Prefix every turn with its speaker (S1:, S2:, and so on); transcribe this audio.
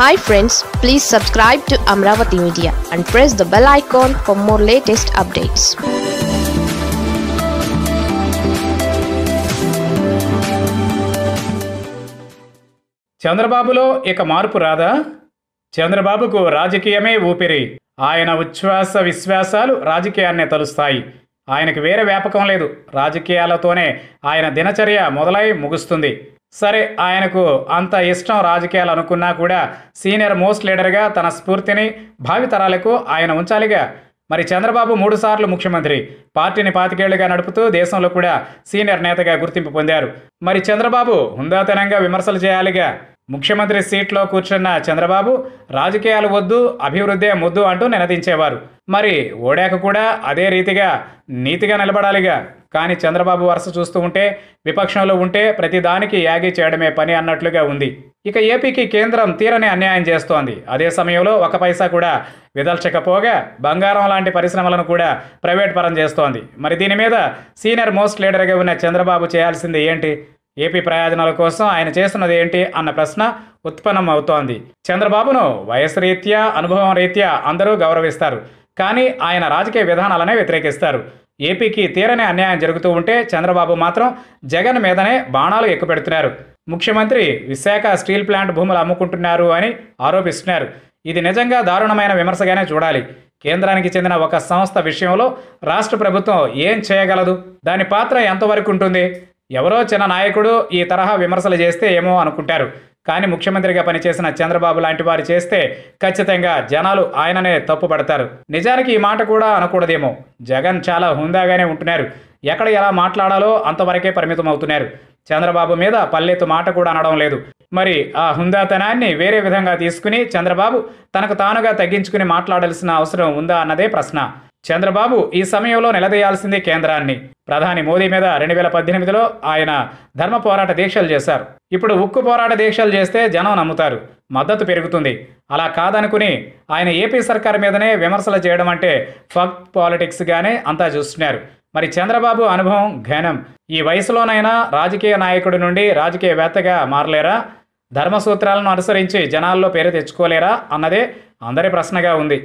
S1: hi friends please subscribe to Amaravati media and press the bell icon for more latest updates చంద్రబాబులో ఇక మార్పు రాదా చంద్రబాబుకు రాజకీయమే ఊపిరి ఆయన ఉచ్ఛ్వాస విశ్వాసాలు రాజకీయాన్నే తలుస్తాయి ఆయనకు వేరే వ్యాపకం లేదు రాజకీయాలతోనే ఆయన దినచర్య మొదలై ముగుస్తుంది సరే ఆయనకు అంత ఇష్టం రాజకీయాలు అనుకున్నా కూడా సీనియర్ మోస్ట్ లీడర్గా తన స్ఫూర్తిని భావితరాలకు ఆయన ఉంచాలిగా మరి చంద్రబాబు మూడుసార్లు ముఖ్యమంత్రి పార్టీని పాతికేళ్లుగా నడుపుతూ దేశంలో కూడా సీనియర్ నేతగా గుర్తింపు పొందారు మరి చంద్రబాబు హుందాతనంగా విమర్శలు చేయాలిగా ముఖ్యమంత్రి సీట్లో కూర్చున్న చంద్రబాబు రాజకీయాలు వద్దు అభివృద్ధే ముద్దు అంటూ నినదించేవారు మరి ఓడాక కూడా అదే రీతిగా నీతిగా నిలబడాలిగా కానీ చంద్రబాబు వరుస చూస్తూ ఉంటే విపక్షంలో ఉంటే ప్రతిదానికి యాగి చేయడమే పని అన్నట్లుగా ఉంది ఇక ఏపీకి కేంద్రం తీరని అన్యాయం చేస్తోంది అదే సమయంలో ఒక పైసా కూడా విదల్చకపోగా బంగారం లాంటి పరిశ్రమలను కూడా ప్రైవేట్ పరం చేస్తోంది మరి దీని మీద సీనియర్ మోస్ట్ లీడర్గా ఉన్న చంద్రబాబు చేయాల్సింది ఏంటి ఏపీ ప్రయోజనాల కోసం ఆయన చేస్తున్నది ఏంటి అన్న ప్రశ్న ఉత్పన్నం అవుతోంది చంద్రబాబును వయసు రీత్యా అనుభవం రీత్యా అందరూ గౌరవిస్తారు కానీ ఆయన రాజకీయ విధానాలనే వ్యతిరేకిస్తారు ఏపీకి తీరని అన్యాయం జరుగుతూ ఉంటే చంద్రబాబు మాత్రం జగన్ మీదనే బాణాలు ఎక్కుపెడుతున్నారు ముఖ్యమంత్రి విశాఖ స్టీల్ ప్లాంట్ భూములు అమ్ముకుంటున్నారు అని ఆరోపిస్తున్నారు ఇది నిజంగా దారుణమైన విమర్శగానే చూడాలి కేంద్రానికి చెందిన ఒక సంస్థ విషయంలో రాష్ట్ర ప్రభుత్వం ఏం చేయగలదు దాని పాత్ర ఎంతవరకు ఉంటుంది ఎవరో చిన్న నాయకుడు ఈ తరహా విమర్శలు చేస్తే ఏమో అనుకుంటారు కానీ ముఖ్యమంత్రిగా పనిచేసిన చంద్రబాబు లాంటి వారు చేస్తే ఖచ్చితంగా జనాలు ఆయననే తప్పుపడతారు నిజానికి ఈ మాట కూడా అనకూడదేమో జగన్ చాలా హుందాగానే ఉంటున్నారు ఎక్కడ ఎలా మాట్లాడాలో అంతవరకే పరిమితం అవుతున్నారు చంద్రబాబు మీద పల్లెత్తు మాట కూడా అనడం లేదు మరి ఆ హుందాతనాన్ని వేరే విధంగా తీసుకుని చంద్రబాబు తనకు తానుగా తగ్గించుకుని మాట్లాడాల్సిన అవసరం ఉందా అన్నదే ప్రశ్న చంద్రబాబు ఈ సమయంలో నిలదీయాల్సిందే కేంద్రాన్ని ప్రధాని మోదీ మీద రెండు వేల పద్దెనిమిదిలో ఆయన ధర్మ పోరాట దీక్షలు చేశారు ఇప్పుడు ఉక్కు పోరాట దీక్షలు చేస్తే జనం నమ్ముతారు మద్దతు పెరుగుతుంది అలా కాదనుకుని ఆయన ఏపీ సర్కార్ మీదనే విమర్శలు చేయడం అంటే ఫక్ పాలిటిక్స్గానే అంతా చూస్తున్నారు మరి చంద్రబాబు అనుభవం ఘనం ఈ వయసులోనైనా రాజకీయ నాయకుడి నుండి రాజకీయవేత్తగా మారలేరా ధర్మసూత్రాలను అనుసరించి జనాల్లో పేరు తెచ్చుకోలేరా అన్నదే అందరి ప్రశ్నగా ఉంది